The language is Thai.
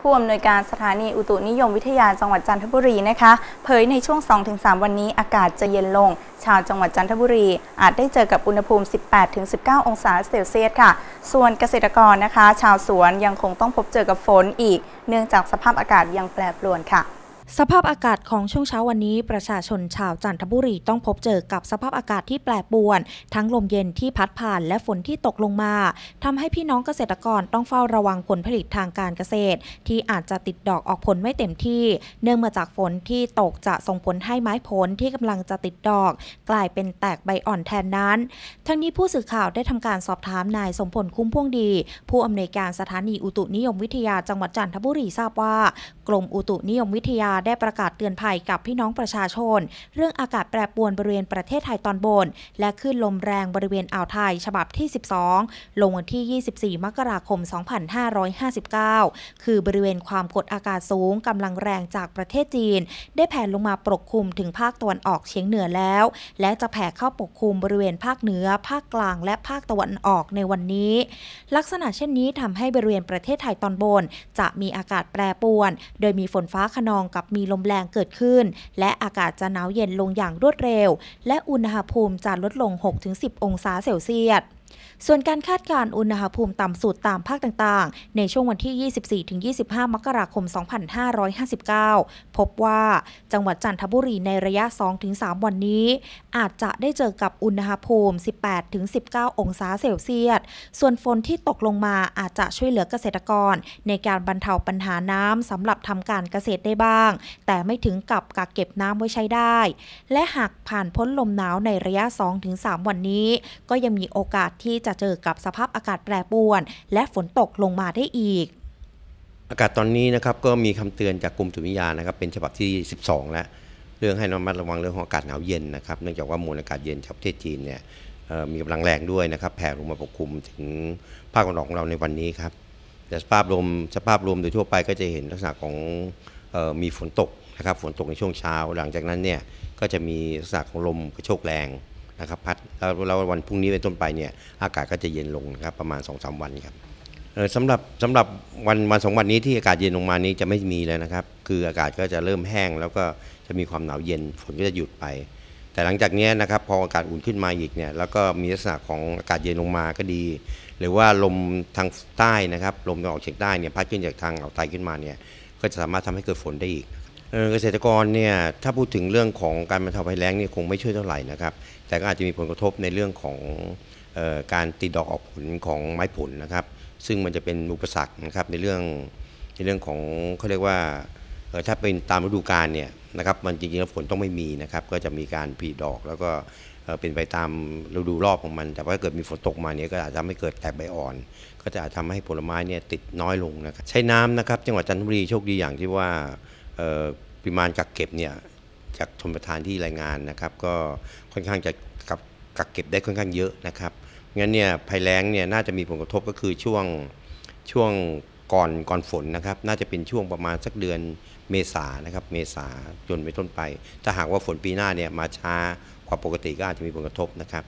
ผู้อำนวยการสถานีอุตุนิยมวิทยาจังหวัดจันทบุรีนะคะเผยในช่วง 2-3 วันนี้อากาศจะเย็นลง ชาวจังหวัดจันทบุรี อาจได้เจอกับอุณหภูมิ 18-19 องศาเซลเซียสค่ะ ส่วนเกษตรกรนะคะ ชาวสวน ยังคงต้องพบเจอกับฝนอีกเนื่องจากสภาพอากาศยังแปรปรวนค่ะสภาพอากาศของช่วงเช้าวันนี้ ประชาชนชาวจันทบุรีต้องพบเจอกับสภาพอากาศที่แปรปรวน ทั้งลมเย็นที่พัดผ่านและฝนที่ตกลงมา ทำให้พี่น้องเกษตรกรต้องเฝ้าระวังผลผลิตทางการเกษตร ที่อาจจะติดดอกออกผลไม่เต็มที่เนื่องมาจากฝนที่ตกจะส่งผลให้ไม้ผลที่กำลังจะติดดอก กลายเป็นแตกใบอ่อนแทนนั้น ทั้งนี้ผู้สื่อข่าวได้ทำการสอบถามนายสมผลคุ้มพ่วงดี ผู้อำนวยการสถานีอุตุนิยมวิทยาจังหวัดจันทบุรีทราบว่ากรมอุตุนิยมวิทยาได้ประกาศเตือนภัยกับพี่น้องประชาชน เรื่องอากาศแปรปรวนบริเวณประเทศไทยตอนบน และขึ้นลมแรงบริเวณอ่าวไทยฉบับที่ 12 ลงวันที่ 24 มกราคม 2559 คือบริเวณความกดอากาศสูง กำลังแรงจากประเทศจีน ได้แผ่ลงมาปกคลุมถึงภาคตะวันออกเฉียงเหนือแล้ว และจะแผ่เข้าปกคลุมบริเวณภาคเหนือ ภาคกลางและภาคตะวันออกในวันนี้ ลักษณะเช่นนี้ทำให้บริเวณประเทศไทยตอนบน จะมีอากาศแปรปรวนโดยมีฝนฟ้าขนองกับมีลมแรงเกิดขึ้น และอากาศจะหนาวเย็นลงอย่างรวดเร็ว และอุณหภูมิจะลดลง 6-10 องศาเซลเซียสส่วนการคาดการณ์อุณหภูมิต่ำสุดตามภาคต่างๆ ในช่วงวันที่ 24-25 มกราคม 2559 พบว่าจังหวัดจันทบุรีในระยะ 2-3 วันนี้ อาจจะได้เจอกับอุณหภูมิ 18-19 องศาเซลเซียส ส่วนฝนที่ตกลงมาอาจจะช่วยเหลือเกษตรกร ในการบรรเทาปัญหาน้ำสำหรับทำการเกษตรได้บ้าง แต่ไม่ถึงกับกักเก็บน้ำไว้ใช้ได้ และหากผ่านพ้นลมหนาวในระยะ 2-3 วันนี้ ก็ยังมีโอกาสที่จะเจอกับสภาพอากาศแปรปรวน และฝนตกลงมาได้อีก อากาศตอนนี้นะครับก็มีคำเตือนจากกรมสุริยานะครับเป็นฉบับที่ 12 แล้วเรื่องให้ระมัดระวังเรื่องของอากาศหนาวเย็นนะครับเนื่องจากว่ามวลอากาศเย็นจากประเทศจีนเนี่ยมีกำลังแรงด้วยนะครับแผ่ลงมาปกคลุม ถึงภาคตะวันออกของเราในวันนี้ครับแต่สภาพรวมสภาพรวมโดยทั่วไปก็จะเห็นลักษณะของมีฝนตกนะครับฝนตกในช่วงเช้าหลังจากนั้นเนี่ยก็จะมีลักษณะของลมกระโชกแรงนะครับพัดแล้ววันพรุ่งนี้เป็นต้นไปเนี่ยอากาศก็จะเย็นลงนะครับประมาณ2อสวันครับสำหรับสำหรับวันวันสองวันนี้ที่อากาศเย็นลงมานี้จะไม่มีแล้วนะครับคืออากาศก็จะเริ่มแห้ง แล้วก็จะมีความหนาวเย็นฝนก็จะหยุดไป แต่หลังจากนี้นะครับพออากาศอุ่นขึ้นมาอีกเนี่ยแล้วก็มีลักษณะของอากาศเย็นลงมาก็ดี หรือว่าลมทางใต้นะครับลมตะวันออกเฉียงใต้เนี่ยพัดขึ้นจากทางอ่าวไทยขึ้นมาเนี่ยก็จะสามารถทำให้เกิดฝนได้อีกเกษตรกรเนี่ยถ้าพูดถึงเรื่องของการบรรเทาภัยแล้งเนี่ยคงไม่ช่วยเท่าไหร่นะครับ แต่ก็อาจจะมีผลกระทบในเรื่องของออการติดดอกออกผลของไม้ผลนะครับ ซึ่งมันจะเป็นอุปสรรคนะครับในเรื่องในเรื่องของเขาเรียกว่าถ้าเป็นตามฤดูกาลเนี่ยนะครับ มันจริงๆแล้วฝนต้องไม่มีนะครับ ก็จะมีการผลิดอกแล้วก็เป็นไปตามฤดูรอบของมัน แต่ว่าถ้าเกิดมีฝนตกมาเนี่ยก็อาจจะไม่เกิดแตกใบอ่อน ก็จะอาจทำให้ผลไม้เนี่ยติดน้อยลงนะครับ ใช้น้ำนะครับจังหวัดจันทบุรีโชคดีอย่างที่ว่าปริมาณกักเก็บเนี่ยจากชมประทานที่รายงานนะครับ ก็ค่อนข้างจะกับกักเก็บได้ค่อนข้างเยอะนะครับงั้นเนี่ยภัยแล้งเนี่ยน่าจะมีผลกระทบก็คือช่วงช่วงก่อนก่อนฝนนะครับ น่าจะเป็นช่วงประมาณสักเดือนเมษานะครับเมษาจนไปต้นไป ถ้าหากว่าฝนปีหน้าเนี่ยมาช้ากว่าปกติก็อาจจะมีผลกระทบนะครับ